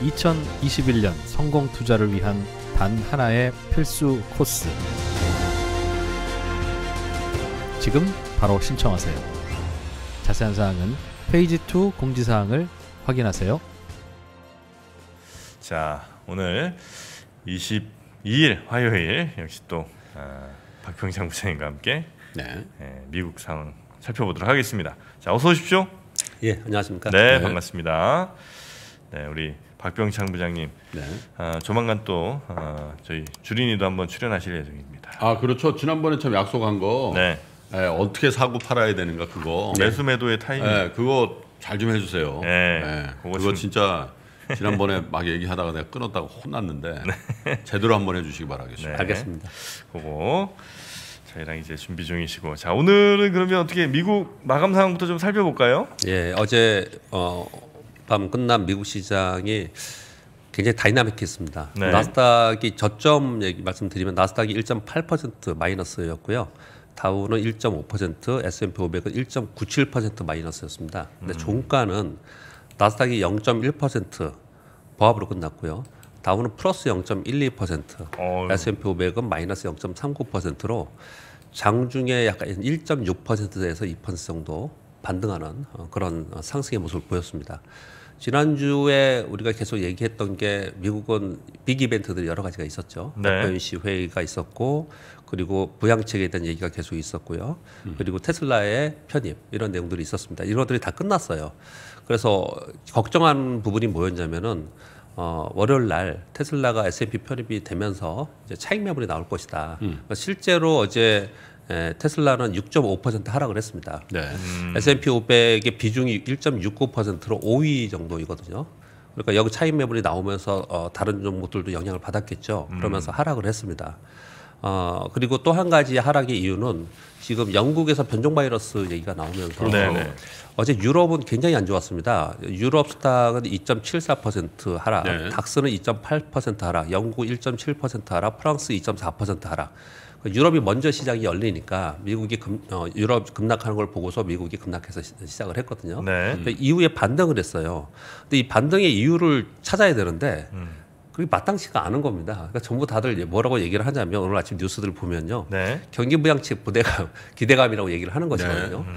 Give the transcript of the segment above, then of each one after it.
2021년 성공 투자를 위한 단 하나의 필수 코스. 지금 바로 신청하세요. 자세한 사항은 페이지 2 공지사항을 확인하세요. 자, 오늘 22일 화요일 역시 또 아, 박평창 부장님과 함께 네. 예, 미국 상황 살펴보도록 하겠습니다. 자, 어서 오십시오. 예, 안녕하십니까. 네, 네. 반갑습니다. 네, 우리 박병창 부장님. 네. 아, 조만간 또 아, 저희 주린이도 한번 출연하실 예정입니다. 아 그렇죠. 지난번에 참 약속한 거. 네. 에, 예, 어떻게 사고 팔아야 되는가 그거. 네. 매수 매도의 타이밍. 네, 그거 잘 좀 해주세요. 네. 네. 그거, 그거 진짜 지난번에 막 얘기하다가 내가 끊었다고 혼났는데 네. 제대로 한번 해주시기 바라겠습니다. 네. 알겠습니다. 그거 저희랑 이제 준비 중이시고 자 오늘은 그러면 어떻게 미국 마감 상황부터 좀 살펴볼까요? 예 어제 어밤 끝난 미국 시장이 굉장히 다이나믹했습니다. 네. 나스닥이 저점 얘기 말씀드리면 나스닥이 1.8% 마이너스였고요. 다우는 1.5%, S&P 500은 1.97% 마이너스였습니다. 근데 음. 종가는 나스닥이 0.1% 보합으로 끝났고요. 다우는 플러스 0.12%, 어휴. S&P 500은 마이너스 0.39%로 장중에 약간 1.6%에서 2% 정도 반등하는 어, 그런 상승의 모습을 보였습니다. 지난주에 우리가 계속 얘기했던 게 미국은 빅 이벤트들이 여러 가지가 있었죠. 네. 회의가 있었고 그리고 부양책에 대한 얘기가 계속 있었고요. 음. 그리고 테슬라의 편입 이런 내용들이 있었습니다. 이런 것들이 다 끝났어요. 그래서 걱정한 부분이 뭐였냐면은 어, 월요일 날 테슬라가 S&P 편입이 되면서 이제 차익 매물이 나올 것이다. 음. 그러니까 실제로 어제 에, 예, 테슬라는 6.5% 하락을 했습니다. 네. 음. S&P 500의 비중이 1.69%로 5위 정도이거든요. 그러니까 여기 차인 매물이 나오면서 어, 다른 종목들도 영향을 받았겠죠. 음. 그러면서 음. 하락을 했습니다. 어, 그리고 또 한 가지 하락의 이유는 지금 영국에서 변종 바이러스 얘기가 나오면서 네네. 네. 어제 유럽은 굉장히 안 좋았습니다. 유럽 스탁은 2.74% 하락, 네. 닥스는 2.8% 하락, 영국 1.7% 하락, 프랑스 2.4% 하락. 유럽이 먼저 시장이 열리니까 미국이 금, 어, 유럽 급락하는 걸 보고서 미국이 급락해서 시, 작을 했거든요. 네. 근데 그 이후에 반등을 했어요. 근데 이 반등의 이유를 찾아야 되는데 음. 그게 마땅치가 않은 겁니다. 그러니까 전부 다들 뭐라고 얘기를 하냐면 오늘 아침 뉴스들을 보면요. 네. 경기 부양책 부대감 기대감이라고 얘기를 하는 것이거든요. 네. 음.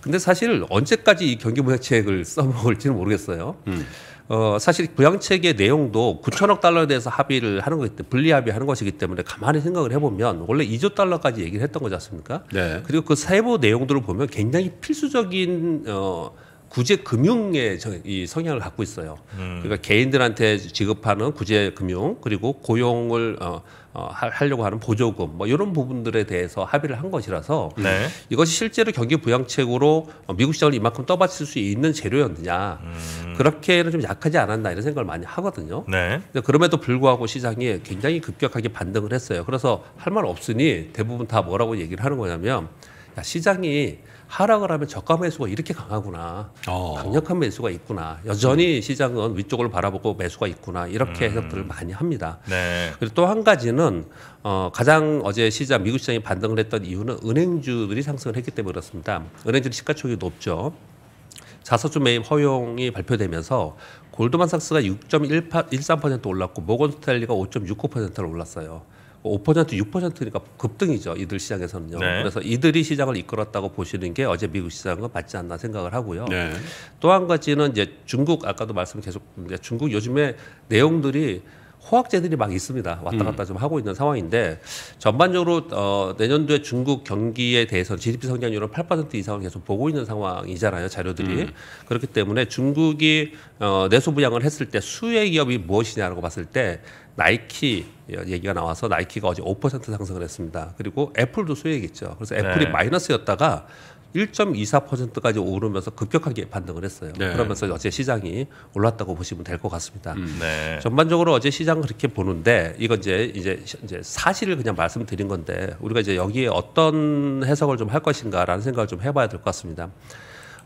근데 사실 언제까지 이 경기 부양책을 써먹을지는 모르겠어요. 음. 어, 사실 부양책의 내용도 9천억 달러에 대해서 합의를 하는 거기 때문에 분리합의 하는 것이기 때문에 가만히 생각을 해보면 원래 2조 달러까지 얘기를 했던 거지 않습니까? 네. 그리고 그 세부 내용들을 보면 굉장히 필수적인 어, 구제 금융의 이 성향을 갖고 있어요. 음. 그러니까 개인들한테 지급하는 구제 금융 그리고 고용을 어, 어, 하려고 하는 보조금 뭐 이런 부분들에 대해서 합의를 한 것이라서 네. 이것이 실제로 경기 부양책으로 어, 미국 시장을 이만큼 떠받칠 수 있는 재료였느냐 음. 그렇게는 좀 약하지 않았나 이런 생각을 많이 하거든요. 네. 근데 그럼에도 불구하고 시장이 굉장히 급격하게 반등을 했어요. 그래서 할 말 없으니 대부분 다 뭐라고 얘기를 하는 거냐면. 시장이 하락을 하면 저가 매수가 이렇게 강하구나. 어. 강력한 매수가 있구나. 여전히 시장은 위쪽을 바라보고 매수가 있구나. 이렇게 음. 해석들을 많이 합니다. 네. 그리고 또 한 가지는 어, 가장 어제 시장 미국 시장이 반등을 했던 이유는 은행주들이 상승을 했기 때문에 그렇습니다. 은행주들 이 시가총액이 높죠. 자사주 매입 허용이 발표되면서 골드만삭스가 6.13% 올랐고 모건스탠리가 5.69%를 올랐어요. 5% 6%니까 급등이죠 이들 시장에서는요. 네. 그래서 이들이 시장을 이끌었다고 보시는 게 어제 미국 시장과 맞지 않나 생각을 하고요. 네. 또한 가지는 이제 중국 아까도 말씀 계속 중국 요즘에 내용들이 호학제들이 막 있습니다. 왔다 음. 갔다 음. 좀 하고 있는 상황인데 전반적으로 어, 내년도에 중국 경기에 대해서 GDP 성장률은 8% 이상을 계속 보고 있는 상황이잖아요. 자료들이 음. 그렇기 때문에 중국이 어, 내수부양을 했을 때 수혜 기업이 무엇이냐라고 봤을 때 나이키, 얘기가 나와서 나이키가 어제 5% 상승을 했습니다. 그리고 애플도 수익했죠. 그래서 네. 애플이 네. 마이너스였다가 1.24%까지 오르면서 급격하게 반등을 했어요. 네. 그러면서 어제 시장이 올랐다고 보시면 될 것 같습니다. 음, 네. 전반적으로 어제 시장 그렇게 보는데 이건 이제 이제 이제 사실을 그냥 말씀드린 건데 우리가 이제 여기에 어떤 해석을 좀 할 것인가라는 생각을 좀 해봐야 될 것 같습니다.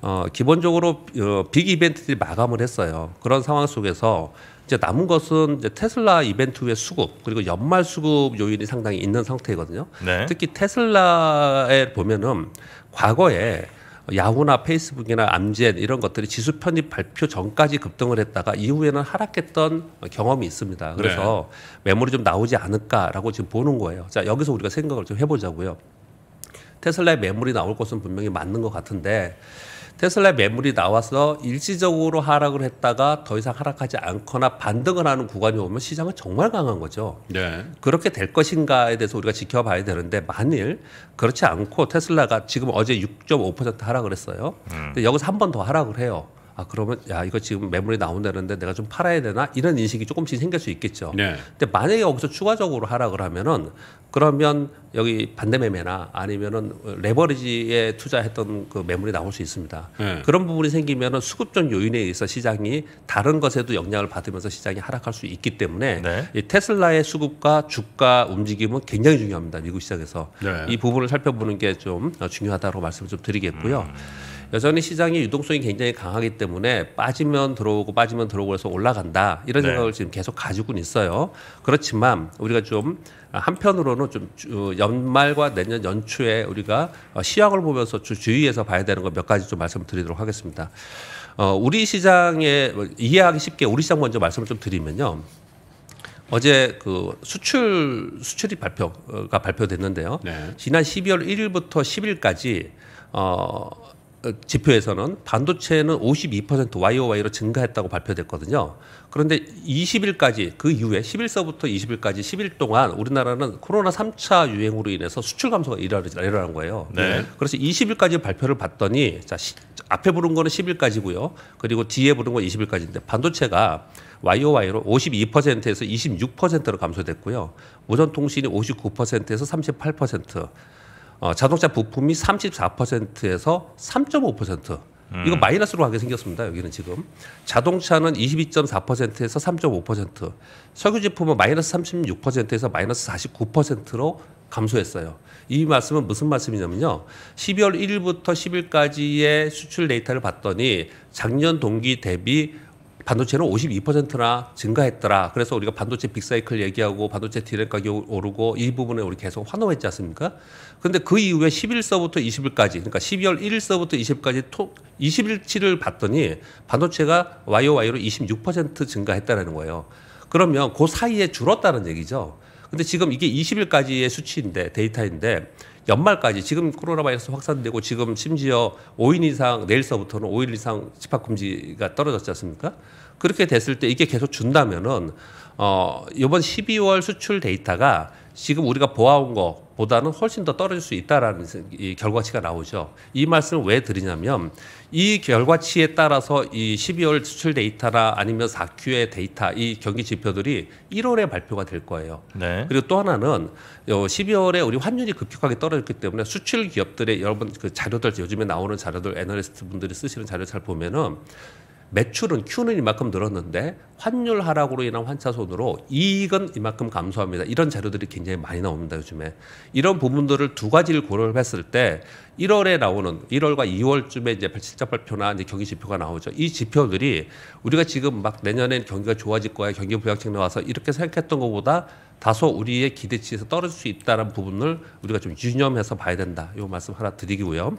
어, 기본적으로 어, 빅 이벤트들이 마감을 했어요. 그런 상황 속에서 이제 남은 것은 이제 테슬라 이벤트 후의 수급 그리고 연말 수급 요인이 상당히 있는 상태거든요. 네. 특히 테슬라에 보면은 과거에 야후나 페이스북이나 암젠 이런 것들이 지수 편입 발표 전까지 급등을 했다가 이후에는 하락했던 경험이 있습니다. 그래서 네. 매물이 좀 나오지 않을까라고 지금 보는 거예요. 자 여기서 우리가 생각을 좀 해보자고요. 테슬라의 매물이 나올 것은 분명히 맞는 것 같은데 테슬라의 매물이 나와서 일시적으로 하락을 했다가 더 이상 하락하지 않거나 반등을 하는 구간이 오면 시장은 정말 강한 거죠. 네. 그렇게 될 것인가에 대해서 우리가 지켜봐야 되는데 만일 그렇지 않고 테슬라가 지금 어제 6.5% 하락을 했어요. 음. 근데 여기서 한 번 더 하락을 해요. 아 그러면 야 이거 지금 매물이 나온다는데 내가 좀 팔아야 되나 이런 인식이 조금씩 생길 수 있겠죠. 네. 근데 만약에 여기서 추가적으로 하라그러면은 그러면 여기 반대 매매나 아니면은 레버리지에 투자했던 그 매물이 나올 수 있습니다. 네. 그런 부분이 생기면은 수급적 요인에 의해서 시장이 다른 것에도 영향을 받으면서 시장이 하락할 수 있기 때문에 네. 이 테슬라의 수급과 주가 움직임은 굉장히 중요합니다. 미국 시장에서 네. 이 부분을 살펴보는 게 좀 중요하다고 말씀을 좀 드리겠고요. 음. 여전히 시장이 유동성이 굉장히 강하기 때문에 빠지면 들어오고 빠지면 들어오고 해서 올라간다 이런 네. 생각을 지금 계속 가지고는 있어요. 그렇지만 우리가 좀 한편으로는 좀 어, 연말과 내년 연초에 우리가 어, 시황을 보면서 주의해서 봐야 되는 것 몇 가지 좀 말씀드리도록 하겠습니다. 어, 우리 시장에 뭐 이해하기 쉽게 우리 시장 먼저 말씀을 좀 드리면요. 어제 그 수출 수출이 발표가 발표됐는데요. 네. 지난 12월 1일부터 10일까지 어 어, 지표에서는 반도체는 52% YOY로 증가했다고 발표됐거든요. 그런데 20일까지 그 이후에 1일서부터 20일까지 10일 동안 우리나라는 코로나 3차 유행으로 인해서 수출 감소가 일어난 거예요. 네. 그래서 20일까지 발표를 봤더니 자 시, 앞에 부른 거는 10일까지고요. 그리고 뒤에 부른 건 20일까지인데 반도체가 YOY로 52%에서 26%로 감소됐고요. 무선통신이 59%에서 38%, 어, 자동차 부품이 34%에서 3.5% 음. 이거 마이너스로 가게 생겼습니다. 여기는 지금 자동차는 22.4%에서 3.5%, 석유 제품은 마이너스 36%에서 마이너스 49%로 감소했어요. 이 말씀은 무슨 말씀이냐면요. 12월 1일부터 10일까지의 수출 데이터를 봤더니 작년 동기 대비 반도체는 52%나 증가했더라. 그래서 우리가 반도체 빅사이클 얘기하고 반도체 디램 가격 오르고 이 부분에 우리 계속 환호했지 않습니까? 근데 그 이후에 11서부터 20일까지 그러니까 12월 1일서부터 20일까지 톡2일치를 봤더니 반도체가 YOY로 26%증가했다는 거예요. 그러면 그 사이에 줄었다는 얘기죠. 근데 지금 이게 20일까지의 수치인데 데이터인데 연말까지 지금 코로나 바이러스 확산되고 지금 심지어 5인 이상 내일서부터는 5일 이상 집합 금지가 떨어졌지 않습니까? 그렇게 됐을 때 이게 계속 준다면은 어 이번 12월 수출 데이터가 지금 우리가 보아온 거 보다는 훨씬 더 떨어질 수 있다라는 이 결과치가 나오죠. 이 말씀을 왜 드리냐면 이 결과치에 따라서 이 12월 수출 데이터나 아니면 4Q의 데이터 이 경기 지표들이 1월에 발표가 될 거예요. 네. 그리고 또 하나는 12월에 우리 환율이 급격하게 떨어졌기 때문에 수출 기업들의 여러분 그 자료들 요즘에 나오는 자료들 애널리스트 분들이 쓰시는 자료 잘 보면은 매출은 Q는 이만큼 늘었는데 환율 하락으로 인한 환차손으로 이익은 이만큼 감소합니다. 이런 자료들이 굉장히 많이 나옵니다, 요즘에. 이런 부분들을 두 가지를 고려를 했을 때 1월에 나오는 1월과 2월쯤에 이제 실적 발표나 이제 경기 지표가 나오죠. 이 지표들이 우리가 지금 막 내년엔 경기가 좋아질 거야, 경기 부양책 나와서 이렇게 생각했던 것보다 다소 우리의 기대치에서 떨어질 수 있다는 부분을 우리가 좀 유념해서 봐야 된다. 요 말씀 하나 드리고요.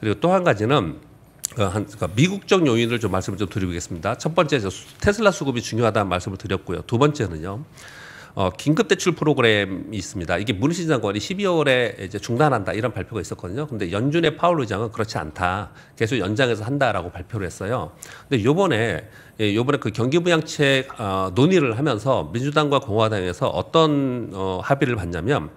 그리고 또 한 가지는 어, 한, 그러니까 미국적 요인을 좀 말씀을 좀 드리겠습니다. 첫 번째 테슬라 수급이 중요하다는 말씀을 드렸고요. 두 번째는요. 어, 긴급 대출 프로그램이 있습니다. 이게 문신 장관이 12월에 이제 중단한다 이런 발표가 있었거든요. 근데 연준의 파월 의장은 그렇지 않다. 계속 연장해서 한다라고 발표를 했어요. 근데 요번에 예, 요번에 그 경기 부양책 어, 논의를 하면서 민주당과 공화당에서 어떤 어, 합의를 봤냐면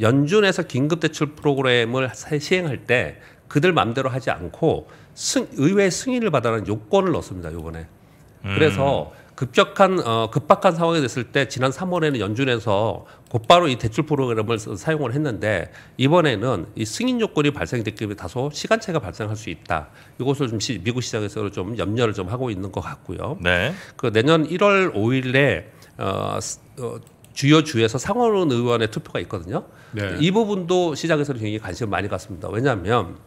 연준에서 긴급 대출 프로그램을 시행할 때 그들 맘대로 하지 않고 승, 의회 승인을 받아라는 요건을 넣습니다. 요번에. 음. 그래서 급격한 어, 급박한 상황이 됐을 때 지난 3월에는 연준에서 곧바로 이 대출 프로그램을 사용을 했는데 이번에는 이 승인 요건이 발생됐기 때문에 다소 시간차가 발생할 수 있다. 이것을 좀 시, 미국 시장에서 좀 염려를 좀 하고 있는 것 같고요. 네. 그 내년 1월 5일에 어, 어 주요 주에서 상원 의원의 투표가 있거든요. 네. 이 부분도 시장에서는 굉장히 관심을 많이 갖습니다. 왜냐하면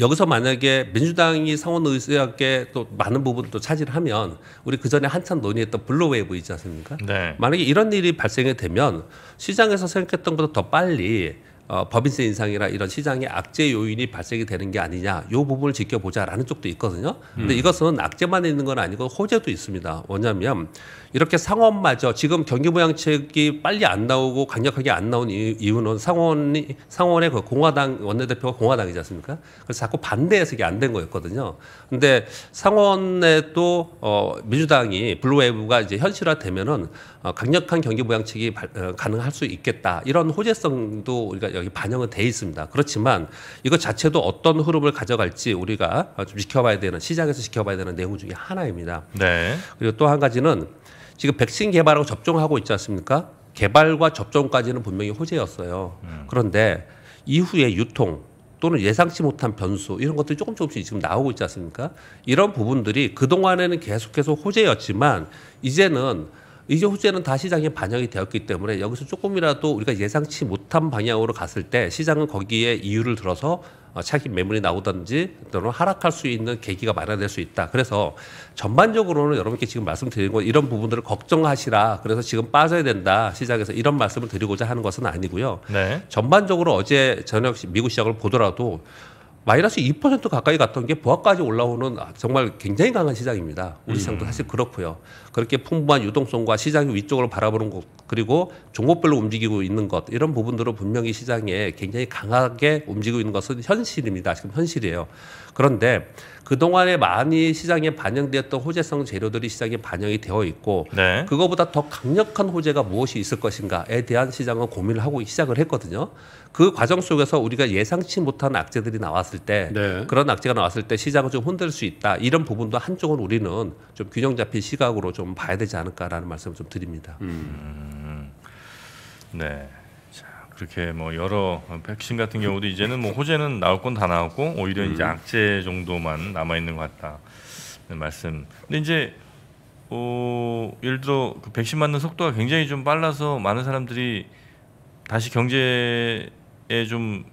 여기서 만약에 민주당이 상원의회학계 또 많은 부분을 또 차지하면 우리 그 전에 한참 논의했던 블루웨이브 있지 않습니까? 네. 만약에 이런 일이 발생이 되면 시장에서 생각했던 것보다 더 빨리 어, 법인세 인상이나 이런 시장의 악재 요인이 발생이 되는 게 아니냐 요 부분을 지켜보자라는 쪽도 있거든요. 근데 음. 이것은 악재만 있는 건 아니고 호재도 있습니다. 뭐냐면 이렇게 상원마저 지금 경기 부양책이 빨리 안 나오고 강력하게 안 나온 이유는 상원이 상원의 그 공화당 원내대표가 공화당이지 않습니까? 그래서 자꾸 반대해서 이게 안 된 거였거든요. 근데 상원에 도 어, 민주당이 블루웨이브가 이제 현실화되면은 어, 강력한 경기 부양책이 어, 가능할 수 있겠다 이런 호재성도 우리가 여기 반영은 돼 있습니다. 그렇지만 이것 자체도 어떤 흐름을 가져갈지 우리가 좀 지켜봐야 되는 시장에서 지켜봐야 되는 내용 중에 하나입니다. 네. 그리고 또 한 가지는 지금 백신 개발하고 접종하고 있지 않습니까? 개발과 접종까지는 분명히 호재였어요. 음. 그런데 이후에 유통 또는 예상치 못한 변수 이런 것들이 조금 조금씩 지금 나오고 있지 않습니까? 이런 부분들이 그동안에는 계속해서 호재였지만 이제는 이제 호재는 다 시장에 반영이 되었기 때문에 여기서 조금이라도 우리가 예상치 못한 방향으로 갔을 때 시장은 거기에 이유를 들어서 어, 차익 매물이 나오든지 또는 하락할 수 있는 계기가 마련될 수 있다. 그래서 전반적으로는 여러분께 지금 말씀드린 건 이런 부분들을 걱정하시라. 그래서 지금 빠져야 된다. 시장에서 이런 말씀을 드리고자 하는 것은 아니고요. 네. 전반적으로 어제 저녁 미국 시장을 보더라도 마이너스 2% 가까이 갔던 게 보합까지 올라오는 아, 정말 굉장히 강한 시장입니다. 우리 시장도 음. 사실 그렇고요. 그렇게 풍부한 유동성과 시장이 위쪽으로 바라보는 것 그리고 종목별로 움직이고 있는 것 이런 부분들은 분명히 시장에 굉장히 강하게 움직이고 있는 것은 현실입니다. 지금 현실이에요. 그런데 그동안에 많이 시장에 반영되었던 호재성 재료들이 시장에 반영이 되어 있고 네. 그거보다 더 강력한 호재가 무엇이 있을 것인가에 대한 시장은 고민을 하고 시작을 했거든요. 그 과정 속에서 우리가 예상치 못한 악재들이 나왔을 때 네. 그런 악재가 나왔을 때 시장을 좀 흔들 수 있다 이런 부분도 한쪽은 우리는 좀 균형 잡힌 시각으로 좀 봐야 되지 않을까라는 말씀을 좀 드립니다. 음. 음. 네. 그렇게 뭐 여러 백신 같은 경우도 이제는 뭐 호재는 나올 건 다 나왔고 오히려 음. 이제 악재 정도만 남아 있는 것 같다 네, 말씀. 근데 이제 어, 예를 들어 그 백신 맞는 속도가 굉장히 좀 빨라서 많은 사람들이 다시 경제에 좀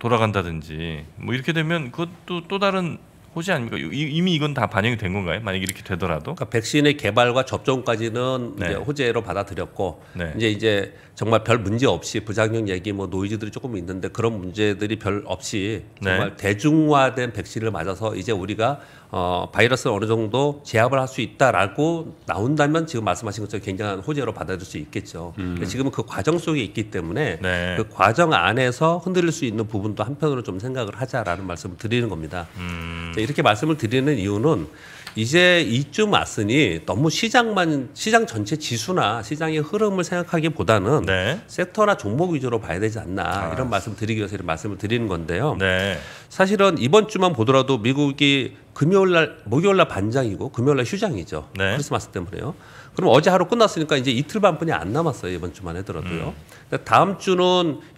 돌아간다든지 뭐 이렇게 되면 그것도 또 다른 호재 아닙니까? 이미 이건 다 반영이 된 건가요? 만약 이렇게 되더라도? 그러니까 백신의 개발과 접종까지는 네. 이제 호재로 받아들였고 네. 이제 이제 정말 별 문제 없이 부작용 얘기 뭐 노이즈들이 조금 있는데 그런 문제들이 별 없이 네. 정말 네. 대중화된 백신을 맞아서 이제 우리가 어 바이러스를 어느 정도 제압을 할 수 있다라고 나온다면 지금 말씀하신 것처럼 굉장한 호재로 받아들일 수 있겠죠. 음. 그러니까 지금은 그 과정 속에 있기 때문에 네. 그 과정 안에서 흔들릴 수 있는 부분도 한편으로 좀 생각을 하자라는 말씀을 드리는 겁니다. 음. 이렇게 말씀을 드리는 이유는 이제 이쯤 왔으니 너무 시장만 시장 전체 지수나 시장의 흐름을 생각하기보다는 네. 섹터나 종목 위주로 봐야 되지 않나 아. 이런 말씀 드리기 위해서 이런 말씀을 드리는 건데요. 네. 사실은 이번 주만 보더라도 미국이 금요일 날 목요일 날 반장이고 금요일 날 휴장이죠. 네. 크리스마스 때문에요. 그럼 어제 하루 끝났으니까 이제 이틀 반뿐이 안 남았어요. 이번 주만 해더라도요. 음. 다음 주는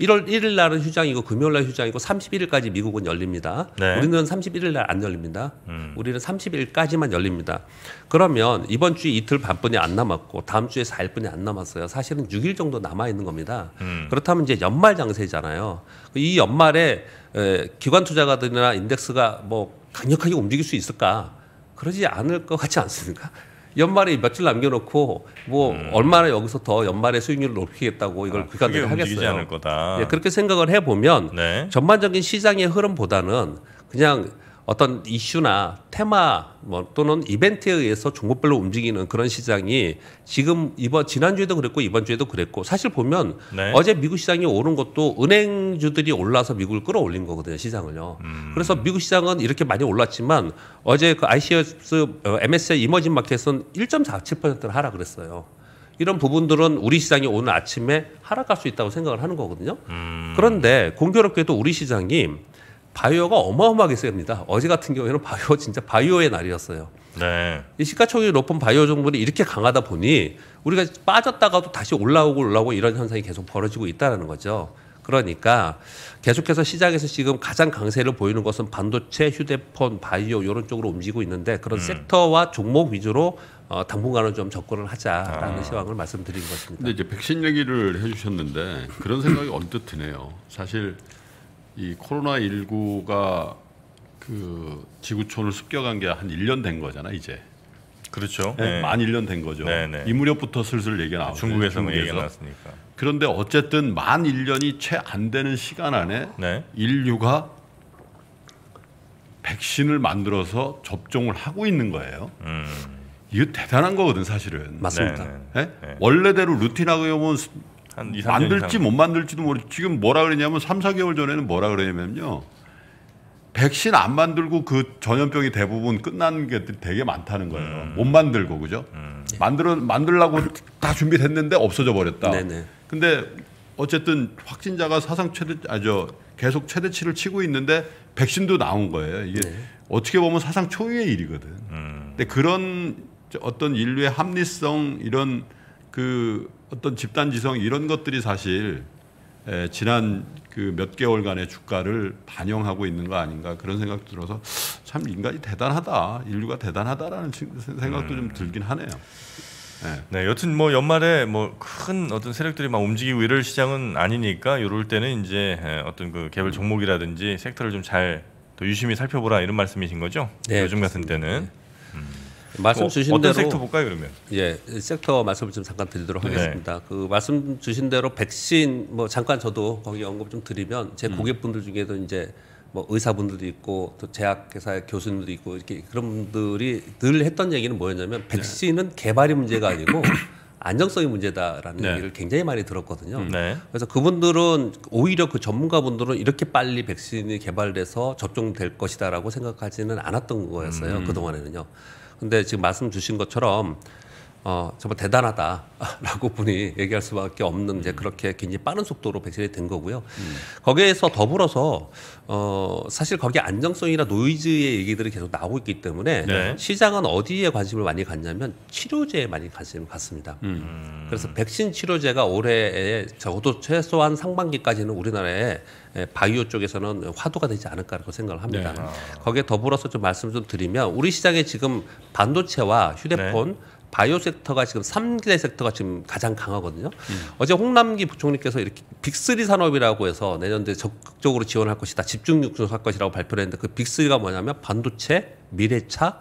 1월 1일 날은 휴장이고 금요일 날 휴장이고 31일까지 미국은 열립니다. 네. 우리는 31일 날 안 열립니다. 음. 우리는 30일까지만 열립니다. 그러면 이번 주 이틀 반뿐이 안 남았고 다음 주에 4일뿐이 안 남았어요. 사실은 6일 정도 남아 있는 겁니다. 음. 그렇다면 이제 연말 장세잖아요. 이 연말에 에, 기관 투자가들이나 인덱스가 뭐 강력하게 움직일 수 있을까? 그러지 않을 것 같지 않습니까? 연말에 며칠 남겨놓고 뭐 음. 얼마나 여기서 더 연말에 수익률을 높이겠다고 이걸 아, 그간들 하겠어요. 않을 거다. 예, 그렇게 생각을 해보면 네. 전반적인 시장의 흐름보다는 그냥 어떤 이슈나 테마 뭐 또는 이벤트에 의해서 종목별로 움직이는 그런 시장이 지금 이번 지난주에도 그랬고 이번 주에도 그랬고 사실 보면 네. 어제 미국 시장이 오른 것도 은행주들이 올라서 미국을 끌어올린 거거든요 시장을요. 음. 그래서 미국 시장은 이렇게 많이 올랐지만 어제 그 ICS MSCI 이머진 마켓은 1.47%를 하라 그랬어요. 이런 부분들은 우리 시장이 오늘 아침에 하락할 수 있다고 생각을 하는 거거든요. 음. 그런데 공교롭게도 우리 시장이 바이오가 어마어마하게 셉니다. 어제 같은 경우에는 바이오 진짜 바이오의 날이었어요. 네. 이 시가총액 높은 바이오 종목이 이렇게 강하다 보니 우리가 빠졌다가도 다시 올라오고 올라오고 이런 현상이 계속 벌어지고 있다는 거죠. 그러니까 계속해서 시장에서 지금 가장 강세를 보이는 것은 반도체, 휴대폰, 바이오 이런 쪽으로 움직이고 있는데 그런 음. 섹터와 종목 위주로 어, 당분간은 좀 접근을 하자라는 아. 시황을 말씀드린 것입니다. 근데 이제 백신 얘기를 해주셨는데 그런 생각이 언뜻 드네요. 사실 이 코로나 19가 그 지구촌을 습격한 게 한 1년 된 거잖아 이제. 그렇죠. 네. 네. 만 1년 된 거죠. 네, 네. 이 무렵부터 슬슬 얘기 나오죠. 중국에서 얘기 나왔으니까. 그런데 어쨌든 만 1년이 채 안 되는 시간 안에 네. 인류가 백신을 만들어서 접종을 하고 있는 거예요. 음. 이거 대단한 거거든 사실은. 맞습니다. 네? 원래대로 루틴하고보면 한 2, 만들지 못 만들지도 모르 지금 뭐라 그러냐면 3, 4개월 전에는 뭐라 그러냐면요. 백신 안 만들고 그 전염병이 대부분 끝난 게 되게 많다는 거예요. 음. 못 만들고 그죠? 음. 예. 만들어 만들라고 다 준비됐는데 없어져 버렸다. 네네. 근데 어쨌든 확진자가 사상 최대 아저 계속 최대치를 치고 있는데 백신도 나온 거예요. 이게 네. 어떻게 보면 사상 초유의 일이거든. 음. 근데 그런 어떤 인류의 합리성 이런 그 어떤 집단 지성 이런 것들이 사실 지난 그 몇 개월간의 주가를 반영하고 있는 거 아닌가 그런 생각 들어서 참 인간이 대단하다 인류가 대단하다라는 생각도 좀 음. 들긴 하네요. 네. 네, 여튼 뭐 연말에 뭐 큰 어떤 세력들이 막 움직이고 이럴 시장은 아니니까 이럴 때는 이제 어떤 그 개별 종목이라든지 섹터를 좀 잘 더 유심히 살펴보라 이런 말씀이신 거죠? 네, 요즘 같은 때는. 네. 말씀 어, 주신 뭐 어떤 섹터 볼까요 그러면? 예, 섹터 말씀을 좀 잠깐 드리도록 네. 하겠습니다. 그 말씀 주신 대로 백신 뭐 잠깐 저도 거기 언급 좀 드리면 제 음. 고객분들 중에도 이제 뭐 의사분들도 있고 또 제약회사 의 교수님도 있고 이렇게 그런 분들이 늘 했던 얘기는 뭐였냐면 네. 백신은 개발이 문제가 아니고 안정성이 문제다라는 네. 얘기를 굉장히 많이 들었거든요. 네. 그래서 그분들은 오히려 그 전문가분들은 이렇게 빨리 백신이 개발돼서 접종될 것이다라고 생각하지는 않았던 거였어요. 음. 그동안에는요. 근데 지금 말씀 주신 것처럼 어, 정말 대단하다라고 분이 얘기할 수밖에 없는 이제 음. 그렇게 굉장히 빠른 속도로 배신이된 거고요. 음. 거기에서 더불어서 어, 사실 거기 안정성이나 노이즈의 얘기들이 계속 나오고 있기 때문에 네. 시장은 어디에 관심을 많이 갖냐면 치료제에 많이 관심을 갖습니다. 음. 그래서 백신 치료제가 올해에 적어도 최소한 상반기까지는 우리나라에 바이오 쪽에서는 화두가 되지 않을까라고 생각을 합니다. 네. 거기에 더불어서 좀 말씀 을좀 드리면 우리 시장에 지금 반도체와 휴대폰 네. 바이오 섹터가 지금 3대 섹터가 지금 가장 강하거든요. 음. 어제 홍남기 부총리께서 이렇게 빅리 산업이라고 해서 내년도에 적극적으로 지원할 것이다. 집중 육성할 것이라고 발표를 했는데 그빅리가 뭐냐면 반도체, 미래차,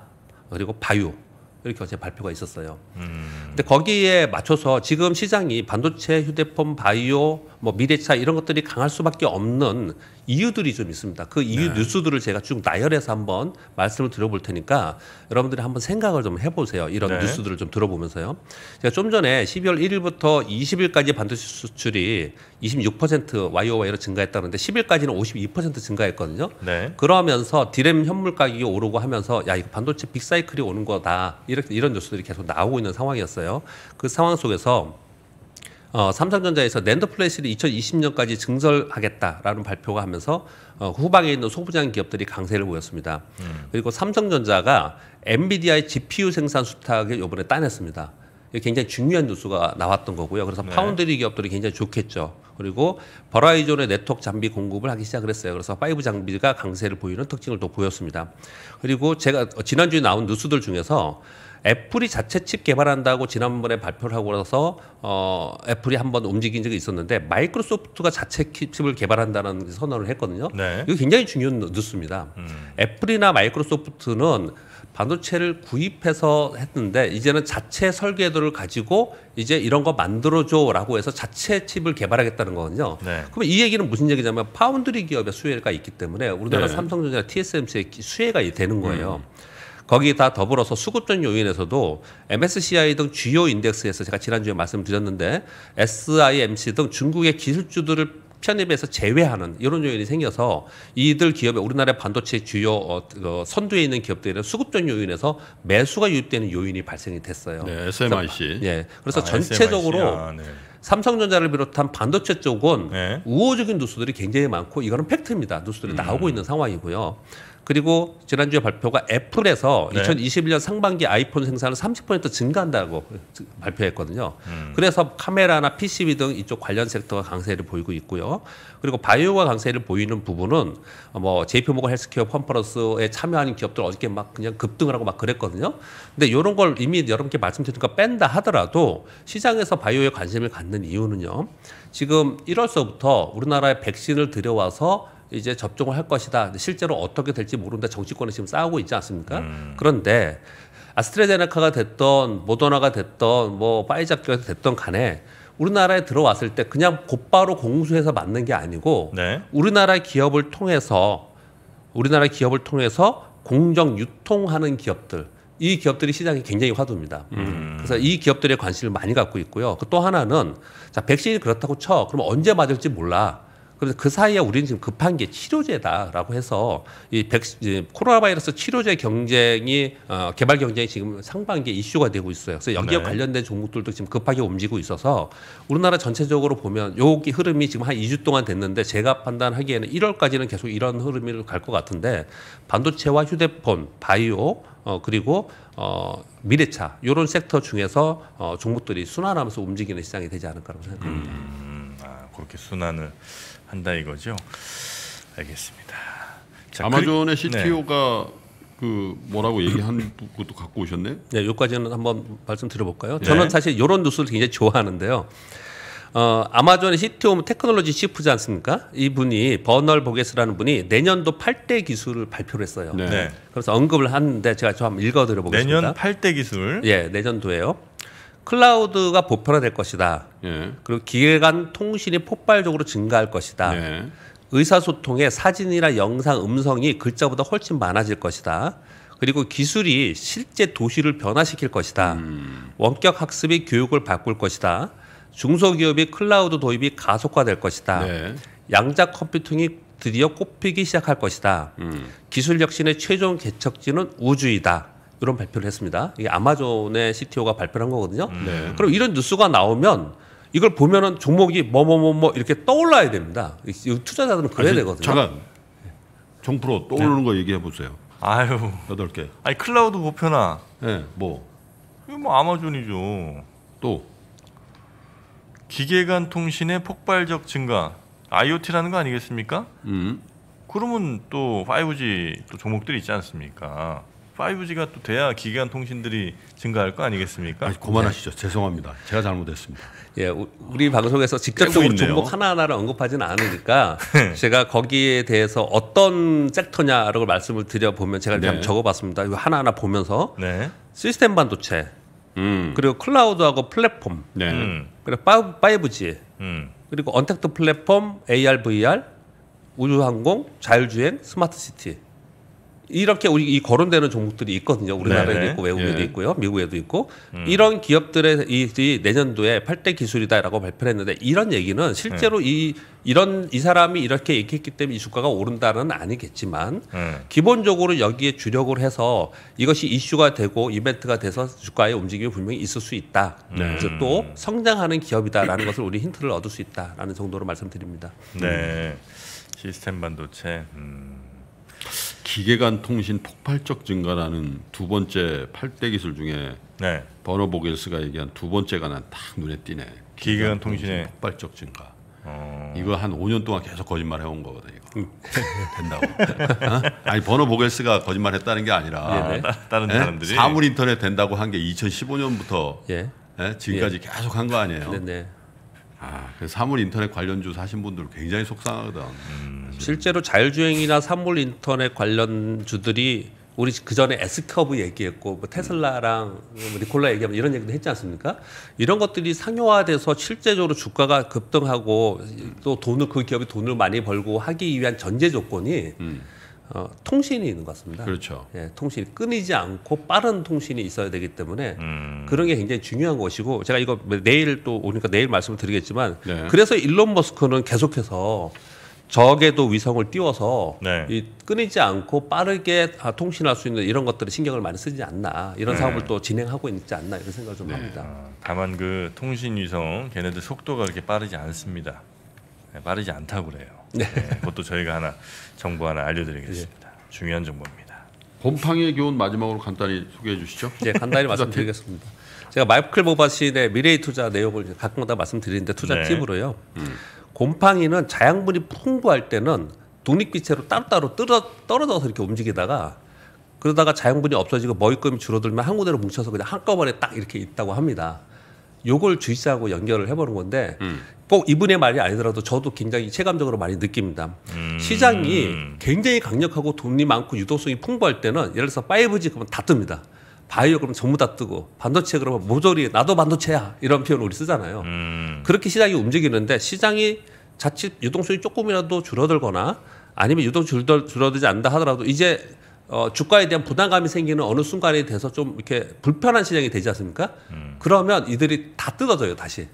그리고 바이오 이렇게 어제 발표가 있었어요. 음. 근데 거기에 맞춰서 지금 시장이 반도체, 휴대폰, 바이오, 뭐 미래차 이런 것들이 강할 수밖에 없는 이유들이 좀 있습니다. 그 이유 네. 뉴스들을 제가 쭉 나열해서 한번 말씀을 드려볼 테니까 여러분들이 한번 생각을 좀 해보세요. 이런 네. 뉴스들을 좀 들어보면서요. 제가 좀 전에 12월 1일부터 20일까지 반도체 수출이 26% YOY로 증가했다는데 10일까지는 52% 증가했거든요. 네. 그러면서 디램 현물 가격이 오르고 하면서 야 이거 반도체 빅사이클이 오는 거다 이렇게 이런 뉴스들이 계속 나오고 있는 상황이었어요. 그 상황 속에서 어, 삼성전자에서 낸더 플래시를 2020년까지 증설하겠다라는 발표가 하면서 어, 후방에 있는 소부장 기업들이 강세를 보였습니다. 음. 그리고 삼성전자가 엔비디아의 GPU 생산 수탁을 요번에 따냈습니다. 굉장히 중요한 뉴스가 나왔던 거고요. 그래서 네. 파운드리 기업들이 굉장히 좋겠죠. 그리고 버라이존의 네트워크 장비 공급을 하기 시작을 했어요. 그래서 5 장비가 강세를 보이는 특징을 또 보였습니다. 그리고 제가 어, 지난주에 나온 뉴스들 중에서 애플이 자체 칩 개발한다고 지난번에 발표를 하고 나서 어, 애플이 한 번 움직인 적이 있었는데 마이크로소프트가 자체 칩을 개발한다는 선언을 했거든요. 네. 이거 굉장히 중요한 뉴스입니다. 음. 애플이나 마이크로소프트는 반도체를 구입해서 했는데 이제는 자체 설계도를 가지고 이제 이런 거 만들어줘라고 해서 자체 칩을 개발하겠다는 거거든요. 네. 그럼 이 얘기는 무슨 얘기냐면 파운드리 기업의 수혜가 있기 때문에 우리나라 네. 삼성전자나 TSMC의 수혜가 되는 거예요. 음. 거기다 더불어서 수급적 요인에서도 MSCI 등 주요 인덱스에서 제가 지난주에 말씀드렸는데 SIMC 등 중국의 기술주들을 편입해서 제외하는 이런 요인이 생겨서 이들 기업에 우리나라 반도체 주요 어, 어, 선두에 있는 기업들은 수급적 요인에서 매수가 유입되는 요인이 발생이 됐어요. 네, SMIC. 그 예. 그래서 아, 전체적으로 아, 네. 삼성전자를 비롯한 반도체 쪽은 네. 우호적인 뉴스들이 굉장히 많고 이거는 팩트입니다. 뉴스들이 음. 나오고 있는 상황이고요. 그리고 지난주에 발표가 애플에서 네. 2021년 상반기 아이폰 생산을 30% 증가한다고 발표했거든요. 음. 그래서 카메라나 PCB 등 이쪽 관련 섹터가 강세를 보이고 있고요. 그리고 바이오가 강세를 보이는 부분은 뭐 JP모건 헬스케어 컨퍼런스에 참여하는 기업들 어저께 막 그냥 급등을 하고 막 그랬거든요. 근데 이런 걸 이미 여러분께 말씀드렸으니까 뺀다 하더라도 시장에서 바이오에 관심을 갖는 이유는요. 지금 1월서부터 우리나라에 백신을 들여와서 이제 접종을 할 것이다. 실제로 어떻게 될지 모른다. 정치권에 지금 싸우고 있지 않습니까? 음. 그런데 아스트라제네카가 됐던 모더나가 됐던 뭐 파이자교가 됐던 간에 우리나라에 들어왔을 때 그냥 곧바로 공수해서 맞는 게 아니고 네. 우리나라 기업을 통해서 우리나라 기업을 통해서 공정 유통하는 기업들 이 기업들이 시장이 굉장히 화두입니다. 음. 음. 그래서 이 기업들의 관심을 많이 갖고 있고요. 그 또 하나는 자 백신이 그렇다고 쳐 그럼 언제 맞을지 몰라. 그래서 그 사이에 우리는 지금 급한 게 치료제다라고 해서 이 백, 코로나 바이러스 치료제 경쟁이 어, 개발 경쟁이 지금 상반기에 이슈가 되고 있어요. 그래서 여기에 네. 관련된 종목들도 지금 급하게 움직이고 있어서 우리나라 전체적으로 보면 여기 흐름이 지금 한 2주 동안 됐는데 제가 판단하기에는 1월까지는 계속 이런 흐름으로 갈것 같은데 반도체와 휴대폰, 바이오 어 그리고 어 미래차 요런 섹터 중에서 어 종목들이 순환하면서 움직이는 시장이 되지 않을까라고 생각합니다. 음, 음 아, 그렇게 순환을 한다 이거죠. 알겠습니다. 자, 그- 아마존의 CTO가 네. 그 뭐라고 얘기한 것도 갖고 오셨네. 네, 요까지는 한번 말씀드려볼까요? 네. 저는 사실 이런 뉴스를 굉장히 좋아하는데요. 어, 아마존의 CTO 테크놀로지 시프지 않습니까? 이분이 버널 보게스라는 분이 내년도 8대 기술을 발표를 했어요. 네. 그래서 언급을 하는데 제가 좀 한번 읽어드려 보겠습니다. 내년 8대 기술. 예, 내년도예요. 클라우드가 보편화될 것이다. 예. 그리고 기계간 통신이 폭발적으로 증가할 것이다. 예. 네. 의사소통에 사진이나 영상, 음성이 글자보다 훨씬 많아질 것이다. 그리고 기술이 실제 도시를 변화시킬 것이다. 음. 원격 학습이 교육을 바꿀 것이다. 중소기업이 클라우드 도입이 가속화될 것이다. 네. 양자 컴퓨팅이 드디어 꼽히기 시작할 것이다. 음. 기술 혁신의 최종 개척지는 우주이다. 이런 발표를 했습니다. 이게 아마존의 CTO가 발표한 거거든요. 음. 네. 그럼 이런 뉴스가 나오면 이걸 보면은 종목이 뭐 뭐뭐뭐 이렇게 떠올라야 됩니다. 투자자들은 그래야 되거든요. 잠깐 정프로 떠오르는 네. 거 얘기해 보세요. 아유 여덟 개. 아니 클라우드 보편화. 네, 뭐. 이거 뭐 아마존이죠. 또 기계간 통신의 폭발적 증가. IoT라는 거 아니겠습니까? 음. 그러면 또 5G 또 종목들이 있지 않습니까? 5G가 또 돼야 기계간 통신들이 증가할 거 아니겠습니까? 아니, 고만하시죠. 네. 죄송합니다. 제가 잘못했습니다. 예, 우리 방송에서 직접적으로 종목 하나하나를 언급하지는 않으니까 네. 제가 거기에 대해서 어떤 섹터냐라고 말씀을 드려보면 제가 그냥 네. 적어봤습니다. 이거 하나하나 보면서 네. 시스템 반도체, 음. 그리고 클라우드하고 플랫폼, 네. 음. 그리고 5G, 음. 그리고 언택트 플랫폼, AR, VR, 우주항공, 자율주행, 스마트시티 이렇게 우리 이 거론되는 종목들이 있거든요. 우리나라에도 네네. 있고 외국에도 예. 있고요. 미국에도 있고 음. 이런 기업들의 이, 이 내년도에 팔대 기술이다라고 발표를 했는데 이런 얘기는 실제로 예. 이 이런 이 사람이 이렇게 얘기했기 때문에 이 주가가 오른다는 아니겠지만 예. 기본적으로 여기에 주력을 해서 이것이 이슈가 되고 이벤트가 돼서 주가의 움직임이 분명히 있을 수 있다. 네. 그래서 또 성장하는 기업이다라는 것을 우리 힌트를 얻을 수 있다라는 정도로 말씀드립니다. 네. 음. 시스템 반도체 음. 기계간 통신 폭발적 증가라는 두 번째 8대 기술 중에 네. 버너 보겔스가 얘기한 두 번째가 난 딱 눈에 띄네. 기계간 통신의 폭발적 증가. 어... 이거 한 5년 동안 계속 거짓말 해온 거거든 이거 응. 된다고 어? 아니 버너 보겔스가 거짓말 했다는 게 아니라 예, 네. 네. 다른 예? 사람들이 사물 인터넷 된다고 한 게 2015년부터 예. 예. 지금까지 예. 계속 한 거 아니에요 네네. 네. 아, 그 사물 인터넷 관련주 사신 분들 굉장히 속상하거든 음. 네. 실제로 자율주행이나 산물 인터넷 관련 주들이 우리 그 전에 S커브 얘기했고 뭐 테슬라랑 뭐 니콜라 얘기하면 이런 얘기도 했지 않습니까? 이런 것들이 상용화돼서 실제적으로 주가가 급등하고 또 돈을 그 기업이 돈을 많이 벌고 하기 위한 전제 조건이 음. 어, 통신이 있는 것 같습니다. 그렇죠. 예, 통신이 끊이지 않고 빠른 통신이 있어야 되기 때문에 음. 그런 게 굉장히 중요한 것이고 제가 이거 내일 또 오니까 내일 말씀을 드리겠지만 네. 그래서 일론 머스크는 계속해서 적에도 위성을 띄워서 네. 이 끊이지 않고 빠르게 통신할 수 있는 이런 것들을 신경을 많이 쓰지 않나 이런 네. 사업을 또 진행하고 있지 않나 이런 생각을 좀 네. 합니다. 아, 다만 그 통신 위성 걔네들 속도가 그렇게 빠르지 않습니다. 네, 빠르지 않다고 그래요. 네. 네. 그것도 저희가 하나 정보 하나 알려드리겠습니다. 예. 중요한 정보입니다. 곰팡이의 교훈 마지막으로 간단히 소개해 주시죠. 네, 간단히 말씀드리겠습니다. 제가 마이클 모바신의 미래의 투자 내용을 가끔마다 말씀드리는데 투자 네. 팁으로요. 음. 곰팡이는 자양분이 풍부할 때는 독립기체로 따로따로 떨어져서 이렇게 움직이다가 그러다가 자양분이 없어지고 머리끄이 줄어들면 한 군데로 뭉쳐서 그냥 한꺼번에 딱 이렇게 있다고 합니다. 요걸 주의사하고 연결을 해보는 건데 음. 꼭 이분의 말이 아니더라도 저도 굉장히 체감적으로 많이 느낍니다. 음. 시장이 굉장히 강력하고 돈이 많고 유동성이 풍부할 때는 예를 들어서 5G 그러면 다 뜹니다. 바이오 그러면 전부 다 뜨고 반도체 그러면 모조리 나도 반도체야 이런 표현 을 우리 쓰잖아요. 음. 그렇게 시장이 움직이는데 시장이 자칫 유동성이 조금이라도 줄어들거나 아니면 유동 줄 줄어들지 않는다 하더라도 이제 어, 주가에 대한 부담감이 생기는 어느 순간이 돼서 좀 이렇게 불편한 시장이 되지 않습니까? 음. 그러면 이들이 다 뜯어져요 다시.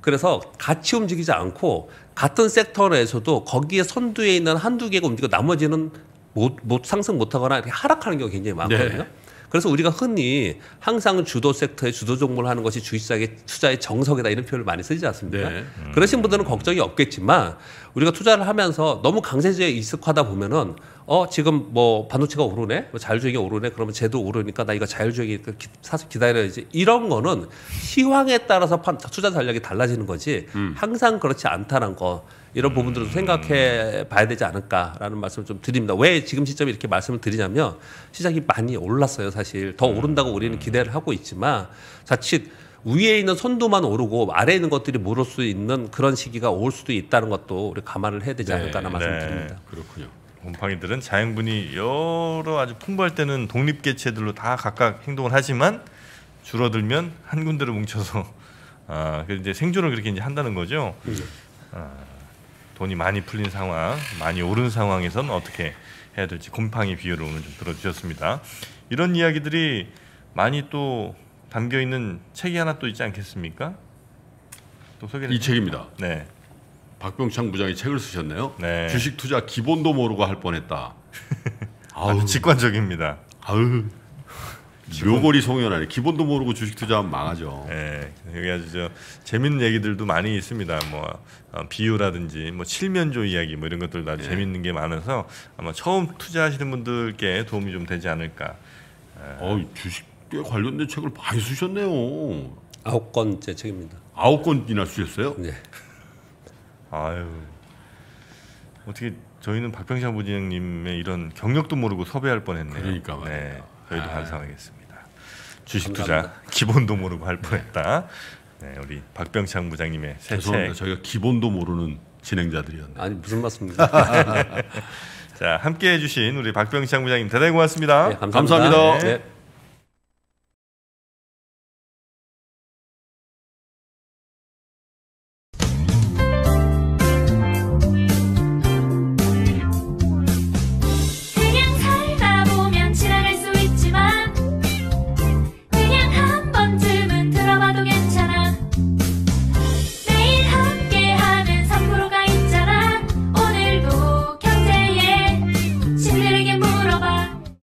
그래서 같이 움직이지 않고 같은 섹터 내에서도 거기에 선두에 있는 한두 개가 움직이고 나머지는 못, 못 상승 못하거나 이렇게 하락하는 경우가 굉장히 많거든요. 네. 그래서 우리가 흔히 항상 주도 섹터에 주도 종목을 하는 것이 주식시장의 투자의 정석이다 이런 표현을 많이 쓰지 않습니까? 네. 음. 그러신 분들은 걱정이 없겠지만 우리가 투자를 하면서 너무 강세지에 익숙하다 보면은 어 지금 뭐 반도체가 오르네, 뭐 자율주행이 오르네, 그러면 쟤도 오르니까 나 이거 자율주행이니까 그 기, 사서 기다려야지 이런 거는 시황에 따라서 판, 투자 전략이 달라지는 거지 음. 항상 그렇지 않다는 거. 이런 부분들도 생각해 봐야 되지 않을까라는 말씀을 좀 드립니다. 왜 지금 시점에 이렇게 말씀을 드리냐면 시장이 많이 올랐어요, 사실. 더 음. 오른다고 우리는 음. 기대를 하고 있지만 자칫 위에 있는 선도만 오르고 아래에 있는 것들이 모를 수 있는 그런 시기가 올 수도 있다는 것도 우리 감안을 해야 되지 네. 않을까라는 네, 말씀드립니다. 을 네, 그렇군요. 곰팡이들은 자연분이 여러 아주 풍부할 때는 독립개체들로 다 각각 행동을 하지만 줄어들면 한 군데로 뭉쳐서 아, 그 이제 생존을 그렇게 이제 한다는 거죠. 음. 아. 돈이 많이 풀린 상황, 많이 오른 상황에서는 어떻게 해야 될지 곰팡이 비유를 오늘 좀 들어주셨습니다. 이런 이야기들이 많이 또 담겨 있는 책이 하나 또 있지 않겠습니까? 또 소개를 이 책입니다. 네. 박병창 부장이 책을 쓰셨네요. 네. 주식 투자 기본도 모르고 할 뻔했다. 아우 직관적입니다. 아우 그렇죠. 묘골이 송연하네. 기본도 모르고 주식 투자하면 망하죠. 예. 여기 아주 저 재밌는 얘기들도 많이 있습니다. 뭐 어, 비유라든지 뭐 칠면조 이야기 뭐 이런 것들 다 예. 재밌는 게 많아서 아마 처음 투자하시는 분들께 도움이 좀 되지 않을까. 어, 주식에 관련된 책을 많이 쓰셨네요. 아홉 권째 책입니다. 아홉 권이나 쓰셨어요? 네. 아유. 어떻게 저희는 박병식 아버님의 이런 경력도 모르고 섭외할 뻔했네요. 그러니까 말이에 네, 저희도 아... 반성하겠습니다. 주식 투자 기본도 모르고 할 뻔했다. 네, 우리 박병창 부장님의 새 죄송합니다. 책. 저희가 기본도 모르는 진행자들이었네 아니 무슨 말씀입니까? 자 함께해 주신 우리 박병창 부장님 대단히 고맙습니다. 네, 감사합니다. 감사합니다. 네.